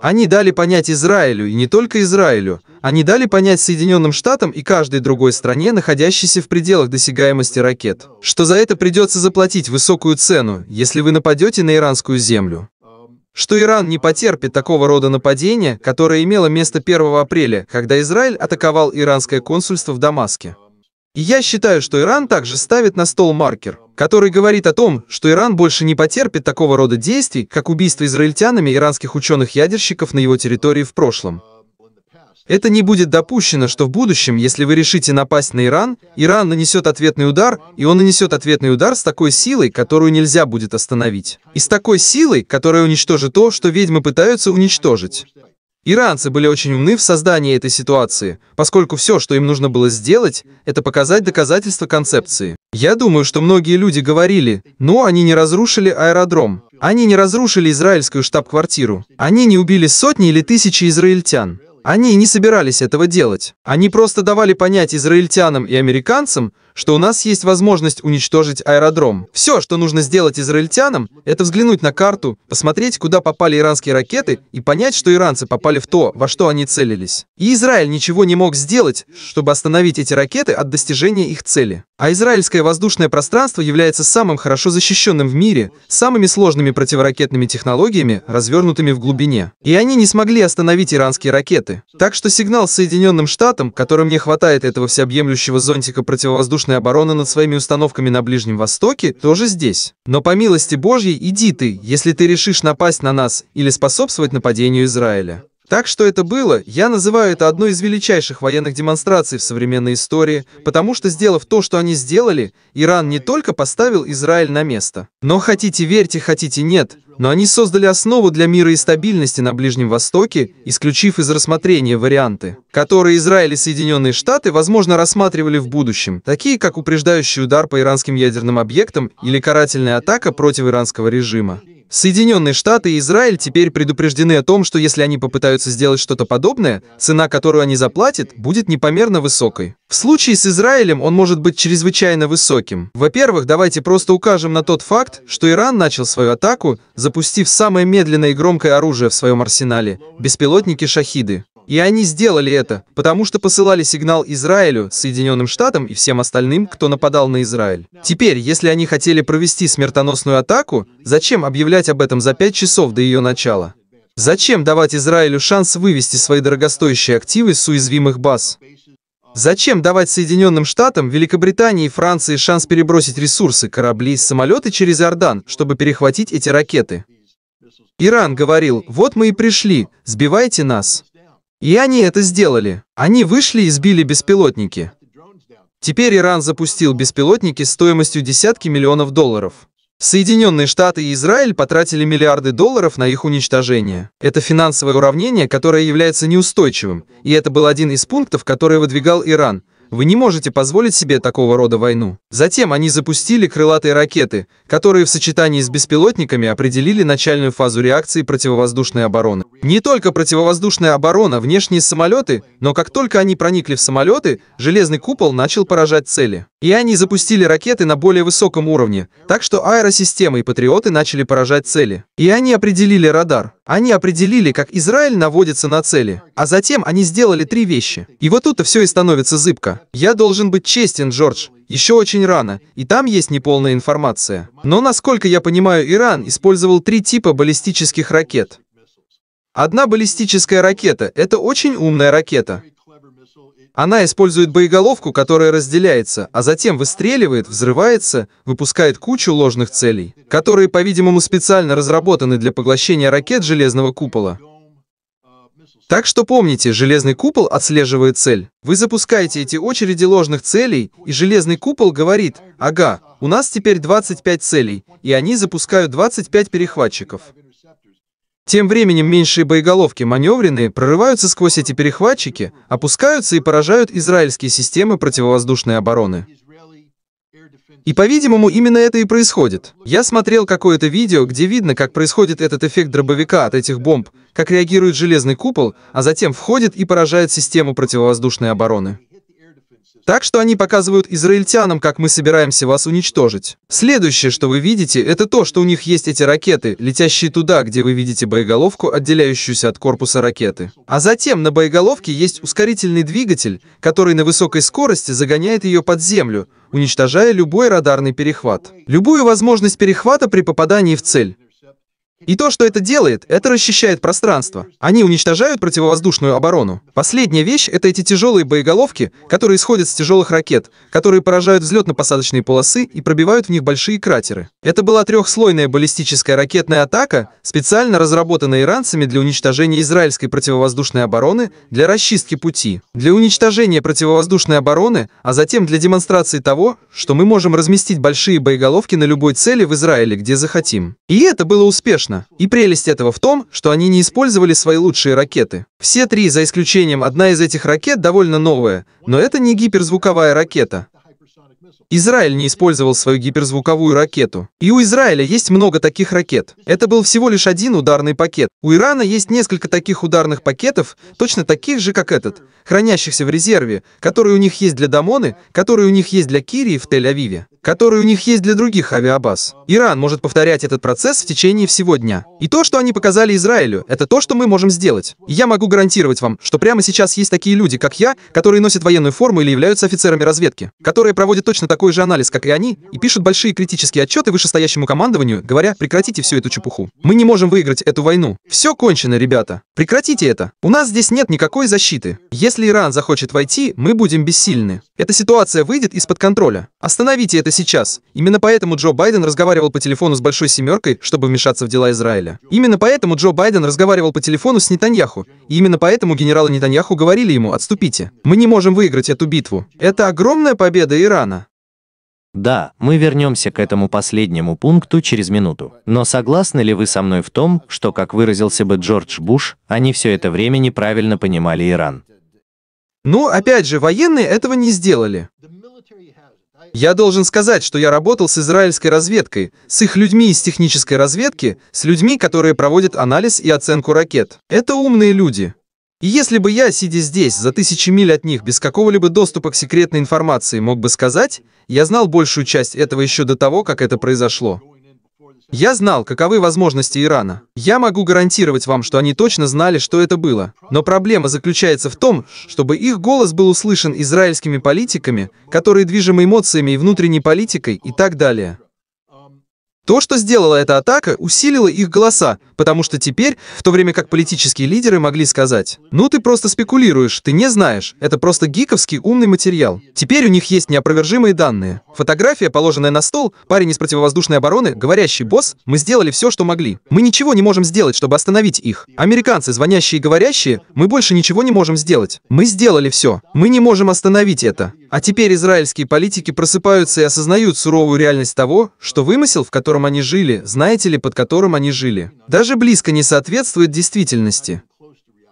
Они дали понять Израилю, и не только Израилю, они дали понять Соединенным Штатам и каждой другой стране, находящейся в пределах досягаемости ракет, что за это придется заплатить высокую цену, если вы нападете на иранскую землю. Что Иран не потерпит такого рода нападения, которое имело место 1 апреля, когда Израиль атаковал иранское консульство в Дамаске. И я считаю, что Иран также ставит на стол маркер, который говорит о том, что Иран больше не потерпит такого рода действий, как убийство израильтянами иранских ученых-ядерщиков на его территории в прошлом. Это не будет допущено, что в будущем, если вы решите напасть на Иран, Иран нанесет ответный удар, и он нанесет ответный удар с такой силой, которую нельзя будет остановить. И с такой силой, которая уничтожит то, что ведьмы пытаются уничтожить. Иранцы были очень умны в создании этой ситуации, поскольку все, что им нужно было сделать, это показать доказательства концепции. Я думаю, что многие люди говорили, но они не разрушили аэродром, они не разрушили израильскую штаб-квартиру, они не убили сотни или тысячи израильтян. Они не собирались этого делать. Они просто давали понять израильтянам и американцам, что у нас есть возможность уничтожить аэродром. Все, что нужно сделать израильтянам, это взглянуть на карту, посмотреть, куда попали иранские ракеты и понять, что иранцы попали в то, во что они целились. И Израиль ничего не мог сделать, чтобы остановить эти ракеты от достижения их цели. А израильское воздушное пространство является самым хорошо защищенным в мире, самыми сложными противоракетными технологиями, развернутыми в глубине. И они не смогли остановить иранские ракеты. Так что сигнал Соединенным Штатам, которым не хватает этого всеобъемлющего зонтика противовоздушного воздушной обороны над своими установками на Ближнем Востоке тоже здесь. Но по милости Божьей иди ты, если ты решишь напасть на нас или способствовать нападению Израиля. Так что это было, я называю это одной из величайших военных демонстраций в современной истории, потому что, сделав то, что они сделали, Иран не только поставил Израиль на место. Но хотите верьте, хотите нет, но они создали основу для мира и стабильности на Ближнем Востоке, исключив из рассмотрения варианты, которые Израиль и Соединенные Штаты, возможно, рассматривали в будущем, такие как упреждающий удар по иранским ядерным объектам или карательная атака против иранского режима. Соединенные Штаты и Израиль теперь предупреждены о том, что если они попытаются сделать что-то подобное, цена, которую они заплатят, будет непомерно высокой. В случае с Израилем он может быть чрезвычайно высоким. Во-первых, давайте просто укажем на тот факт, что Иран начал свою атаку, запустив самое медленное и громкое оружие в своем арсенале – беспилотники «Шахиды». И они сделали это, потому что посылали сигнал Израилю, Соединенным Штатам и всем остальным, кто нападал на Израиль. Теперь, если они хотели провести смертоносную атаку, зачем объявлять об этом за пять часов до ее начала? Зачем давать Израилю шанс вывести свои дорогостоящие активы с уязвимых баз? Зачем давать Соединенным Штатам, Великобритании и Франции шанс перебросить ресурсы, корабли и самолеты через Иордан, чтобы перехватить эти ракеты? Иран говорил, вот мы и пришли, сбивайте нас. И они это сделали. Они вышли и сбили беспилотники. Теперь Иран запустил беспилотники стоимостью десятки миллионов долларов. Соединенные Штаты и Израиль потратили миллиарды долларов на их уничтожение. Это финансовое уравнение, которое является неустойчивым, и это был один из пунктов, который выдвигал Иран. Вы не можете позволить себе такого рода войну. Затем они запустили крылатые ракеты, которые в сочетании с беспилотниками определили начальную фазу реакции противовоздушной обороны. Не только противовоздушная оборона, внешние самолеты, но как только они проникли в самолеты, железный купол начал поражать цели. И они запустили ракеты на более высоком уровне, так что аэросистемы и патриоты начали поражать цели. И они определили радар. Они определили, как Израиль наводится на цели. А затем они сделали три вещи. И вот тут-то все и становится зыбко. Я должен быть честен, Джордж. Еще очень рано, и там есть неполная информация. Но, насколько я понимаю, Иран использовал три типа баллистических ракет. Одна баллистическая ракета – это очень умная ракета. Она использует боеголовку, которая разделяется, а затем выстреливает, взрывается, выпускает кучу ложных целей, которые, по-видимому, специально разработаны для поглощения ракет железного купола. Так что помните, железный купол отслеживает цель. Вы запускаете эти очереди ложных целей, и железный купол говорит, ага, у нас теперь 25 целей, и они запускают 25 перехватчиков. Тем временем меньшие боеголовки, маневренные, прорываются сквозь эти перехватчики, опускаются и поражают израильские системы противовоздушной обороны. И, по-видимому, именно это и происходит. Я смотрел какое-то видео, где видно, как происходит этот эффект дробовика от этих бомб, как реагирует железный купол, а затем входит и поражает систему противовоздушной обороны. Так что они показывают израильтянам, как мы собираемся вас уничтожить. Следующее, что вы видите, это то, что у них есть эти ракеты, летящие туда, где вы видите боеголовку, отделяющуюся от корпуса ракеты. А затем на боеголовке есть ускорительный двигатель, который на высокой скорости загоняет ее под землю, уничтожая любой радарный перехват. Любую возможность перехвата при попадании в цель. И то, что это делает, это расчищает пространство. Они уничтожают противовоздушную оборону. Последняя вещь — это эти тяжелые боеголовки, которые исходят с тяжелых ракет, которые поражают взлетно-посадочные полосы и пробивают в них большие кратеры. Это была трехслойная баллистическая ракетная атака, специально разработанная иранцами для уничтожения израильской противовоздушной обороны, для расчистки пути, для уничтожения противовоздушной обороны, а затем для демонстрации того, что мы можем разместить большие боеголовки на любой цели в Израиле, где захотим. И это было успешно точно. И прелесть этого в том, что они не использовали свои лучшие ракеты. Все три, за исключением одна из этих ракет, довольно новая, но это не гиперзвуковая ракета. Израиль не использовал свою гиперзвуковую ракету. И у Израиля есть много таких ракет. Это был всего лишь один ударный пакет. У Ирана есть несколько таких ударных пакетов, точно таких же, как этот, хранящихся в резерве, которые у них есть для Дамоны, которые у них есть для Кирии в Тель-Авиве которые у них есть для других авиабаз. Иран может повторять этот процесс в течение всего дня. И то, что они показали Израилю, это то, что мы можем сделать. И я могу гарантировать вам, что прямо сейчас есть такие люди, как я, которые носят военную форму или являются офицерами разведки, которые проводят точно такой же анализ, как и они, и пишут большие критические отчеты вышестоящему командованию, говоря, прекратите всю эту чепуху. Мы не можем выиграть эту войну. Все кончено, ребята. Прекратите это. У нас здесь нет никакой защиты. Если Иран захочет войти, мы будем бессильны. Эта ситуация выйдет из-под контроля. Остановите это это сейчас. Именно поэтому Джо Байден разговаривал по телефону с Большой Семеркой, чтобы вмешаться в дела Израиля. Именно поэтому Джо Байден разговаривал по телефону с Нетаньяху. И именно поэтому генералы Нетаньяху говорили ему «отступите». Мы не можем выиграть эту битву. Это огромная победа Ирана. Да, мы вернемся к этому последнему пункту через минуту. Но согласны ли вы со мной в том, что, как выразился бы Джордж Буш, они все это время неправильно понимали Иран? Ну, опять же, военные этого не сделали. Я должен сказать, что я работал с израильской разведкой, с их людьми из технической разведки, с людьми, которые проводят анализ и оценку ракет. Это умные люди. И если бы я, сидя здесь, за тысячи миль от них, без какого-либо доступа к секретной информации, мог бы сказать, я знал большую часть этого еще до того, как это произошло. Я знал, каковы возможности Ирана. Я могу гарантировать вам, что они точно знали, что это было. Но проблема заключается в том, чтобы их голос был услышан израильскими политиками, которые движимы эмоциями и внутренней политикой и так далее. То, что сделала эта атака, усилило их голоса, Потому что теперь, в то время как политические лидеры могли сказать, «Ну ты просто спекулируешь, ты не знаешь, это просто гиковский умный материал». Теперь у них есть неопровержимые данные. Фотография, положенная на стол, парень из противовоздушной обороны, говорящий «Босс, мы сделали все, что могли. Мы ничего не можем сделать, чтобы остановить их. Американцы, звонящие и говорящие, мы больше ничего не можем сделать. Мы сделали все. Мы не можем остановить это». А теперь израильские политики просыпаются и осознают суровую реальность того, что вымысел, в котором они жили, знаете ли, под которым они жили. Даже даже близко не соответствует действительности.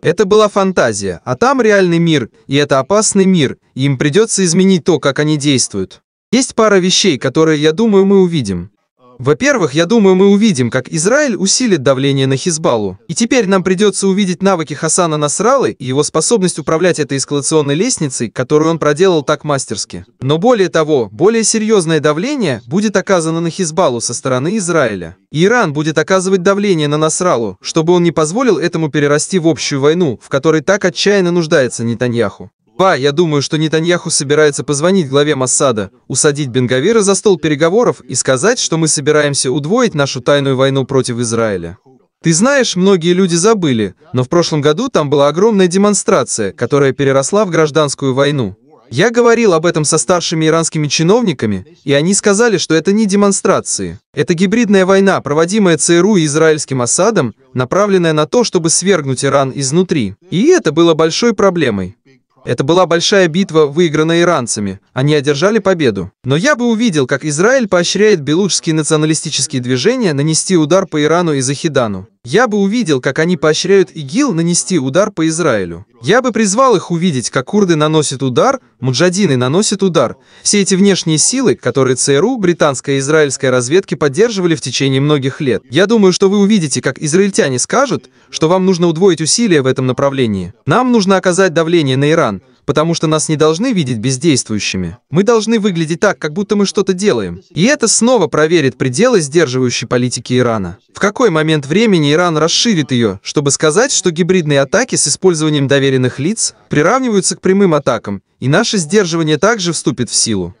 Это была фантазия, а там реальный мир, и это опасный мир, и им придется изменить то, как они действуют. Есть пара вещей, которые, я думаю, мы увидим. Во-первых, я думаю, мы увидим, как Израиль усилит давление на Хизбаллу. И теперь нам придется увидеть навыки Хасана Насралы и его способность управлять этой эскалационной лестницей, которую он проделал так мастерски. Но более того, более серьезное давление будет оказано на Хизбаллу со стороны Израиля. Иран будет оказывать давление на Насралу, чтобы он не позволил этому перерасти в общую войну, в которой так отчаянно нуждается Нетаньяху. Па, я думаю, что Нетаньяху собирается позвонить главе Массада, усадить Бенгавира за стол переговоров и сказать, что мы собираемся удвоить нашу тайную войну против Израиля. Ты знаешь, многие люди забыли, но в прошлом году там была огромная демонстрация, которая переросла в гражданскую войну. Я говорил об этом со старшими иранскими чиновниками, и они сказали, что это не демонстрации. Это гибридная война, проводимая ЦРУ и израильским Асадом, направленная на то, чтобы свергнуть Иран изнутри. И это было большой проблемой. Это была большая битва, выигранная иранцами. Они одержали победу. Но я бы увидел, как Израиль поощряет белужские националистические движения нанести удар по Ирану и Захидану. Я бы увидел, как они поощряют ИГИЛ нанести удар по Израилю. Я бы призвал их увидеть, как курды наносят удар, муджадины наносят удар. Все эти внешние силы, которые ЦРУ, британская и израильская разведки поддерживали в течение многих лет. Я думаю, что вы увидите, как израильтяне скажут, что вам нужно удвоить усилия в этом направлении. Нам нужно оказать давление на Иран, потому что нас не должны видеть бездействующими. Мы должны выглядеть так, как будто мы что-то делаем. И это снова проверит пределы сдерживающей политики Ирана. В какой момент времени Иран расширит ее, чтобы сказать, что гибридные атаки с использованием доверенных лиц приравниваются к прямым атакам, и наше сдерживание также вступит в силу?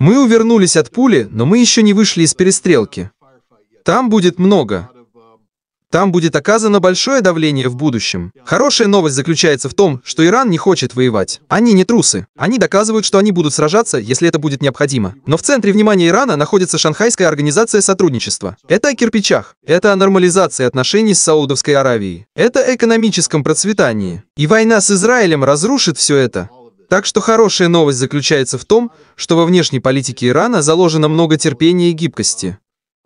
Мы увернулись от пули, но мы еще не вышли из перестрелки. Там будет много. Там будет оказано большое давление в будущем. Хорошая новость заключается в том, что Иран не хочет воевать. Они не трусы. Они доказывают, что они будут сражаться, если это будет необходимо. Но в центре внимания Ирана находится Шанхайская организация сотрудничества. Это о кирпичах. Это о нормализации отношений с Саудовской Аравией. Это о экономическом процветании. И война с Израилем разрушит все это. Так что хорошая новость заключается в том, что во внешней политике Ирана заложено много терпения и гибкости.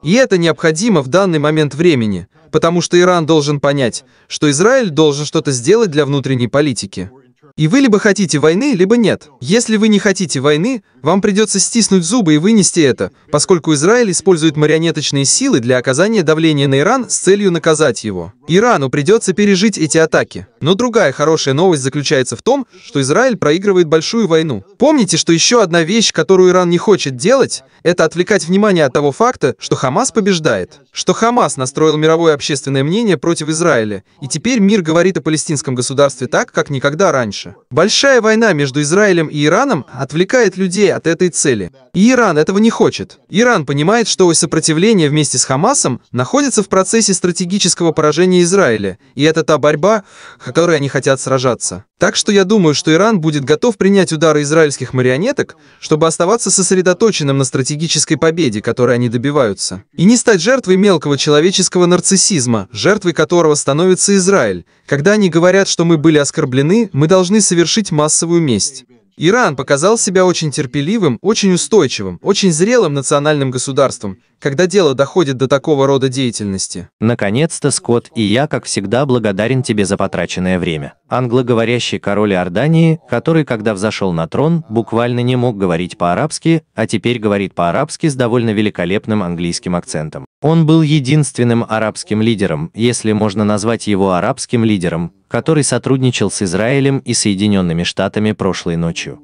И это необходимо в данный момент времени, потому что Иран должен понять, что Израиль должен что-то сделать для внутренней политики. И вы либо хотите войны, либо нет. Если вы не хотите войны, вам придется стиснуть зубы и вынести это, поскольку Израиль использует марионеточные силы для оказания давления на Иран с целью наказать его. Ирану придется пережить эти атаки. Но другая хорошая новость заключается в том, что Израиль проигрывает большую войну. Помните, что еще одна вещь, которую Иран не хочет делать, это отвлекать внимание от того факта, что Хамас побеждает. Что Хамас настроил мировое общественное мнение против Израиля, и теперь мир говорит о палестинском государстве так, как никогда раньше дальше. Большая война между Израилем и Ираном отвлекает людей от этой цели. И Иран этого не хочет. Иран понимает, что ось сопротивления вместе с Хамасом находится в процессе стратегического поражения Израиля, и это та борьба, в которой они хотят сражаться. Так что я думаю, что Иран будет готов принять удары израильских марионеток, чтобы оставаться сосредоточенным на стратегической победе, которой они добиваются, и не стать жертвой мелкого человеческого нарциссизма, жертвой которого становится Израиль. Когда они говорят, что мы были оскорблены, мы должны должны совершить массовую месть. Иран показал себя очень терпеливым, очень устойчивым, очень зрелым национальным государством, когда дело доходит до такого рода деятельности. Наконец-то, Скотт, и я, как всегда, благодарен тебе за потраченное время. Англоговорящий король Иордании, который, когда взошел на трон, буквально не мог говорить по-арабски, а теперь говорит по-арабски с довольно великолепным английским акцентом. Он был единственным арабским лидером, если можно назвать его арабским лидером, который сотрудничал с Израилем и Соединенными Штатами прошлой ночью.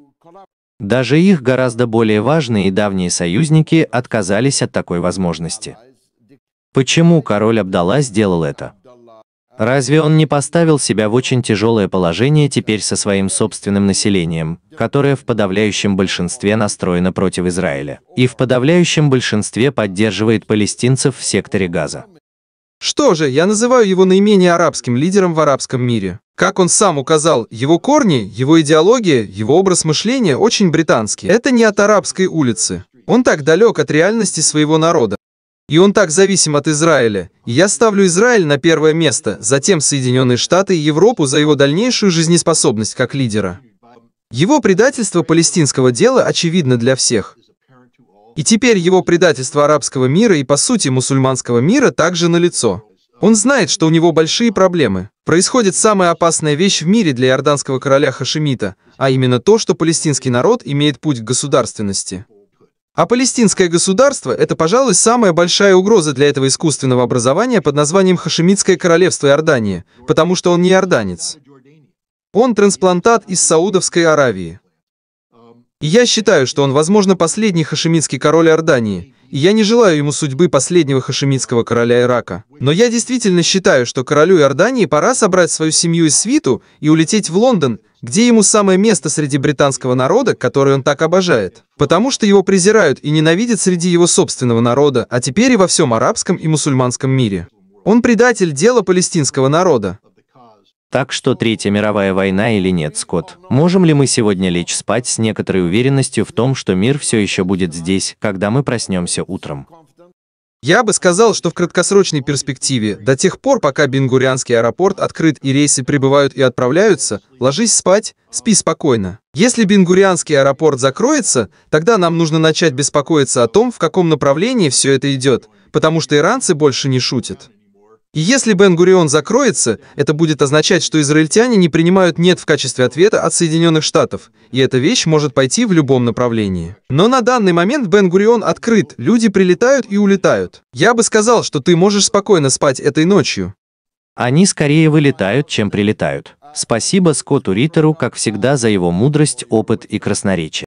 Даже их гораздо более важные и давние союзники отказались от такой возможности. Почему король Абдалла сделал это? Разве он не поставил себя в очень тяжелое положение теперь со своим собственным населением, которое в подавляющем большинстве настроено против Израиля, и в подавляющем большинстве поддерживает палестинцев в секторе Газа? Что же, я называю его наименее арабским лидером в арабском мире. Как он сам указал, его корни, его идеология, его образ мышления очень британский. Это не от арабской улицы. Он так далек от реальности своего народа. И он так зависим от Израиля. И я ставлю Израиль на первое место, затем Соединенные Штаты и Европу за его дальнейшую жизнеспособность как лидера. Его предательство палестинского дела очевидно для всех. И теперь его предательство арабского мира и, по сути, мусульманского мира также налицо. Он знает, что у него большие проблемы. Происходит самая опасная вещь в мире для иорданского короля Хашимита, а именно то, что палестинский народ имеет путь к государственности. А палестинское государство – это, пожалуй, самая большая угроза для этого искусственного образования под названием Хашемитское королевство Иордании, потому что он не иорданец. Он трансплантат из Саудовской Аравии. И я считаю, что он, возможно, последний хашемитский король Иордании, и я не желаю ему судьбы последнего хашемитского короля Ирака. Но я действительно считаю, что королю Иордании пора собрать свою семью и свиту и улететь в Лондон, где ему самое место среди британского народа, который он так обожает. Потому что его презирают и ненавидят среди его собственного народа, а теперь и во всем арабском и мусульманском мире. Он предатель дела палестинского народа. Так что Третья мировая война или нет, Скотт? Можем ли мы сегодня лечь спать с некоторой уверенностью в том, что мир все еще будет здесь, когда мы проснемся утром? Я бы сказал, что в краткосрочной перспективе, до тех пор, пока Бенгурянский аэропорт открыт и рейсы прибывают и отправляются, ложись спать, спи спокойно. Если Бенгурянский аэропорт закроется, тогда нам нужно начать беспокоиться о том, в каком направлении все это идет, потому что иранцы больше не шутят. И если Бен-Гурион закроется, это будет означать, что израильтяне не принимают «нет» в качестве ответа от Соединенных Штатов, и эта вещь может пойти в любом направлении. Но на данный момент Бен-Гурион открыт, люди прилетают и улетают. Я бы сказал, что ты можешь спокойно спать этой ночью. Они скорее вылетают, чем прилетают. Спасибо Скотту Риттеру, как всегда, за его мудрость, опыт и красноречие.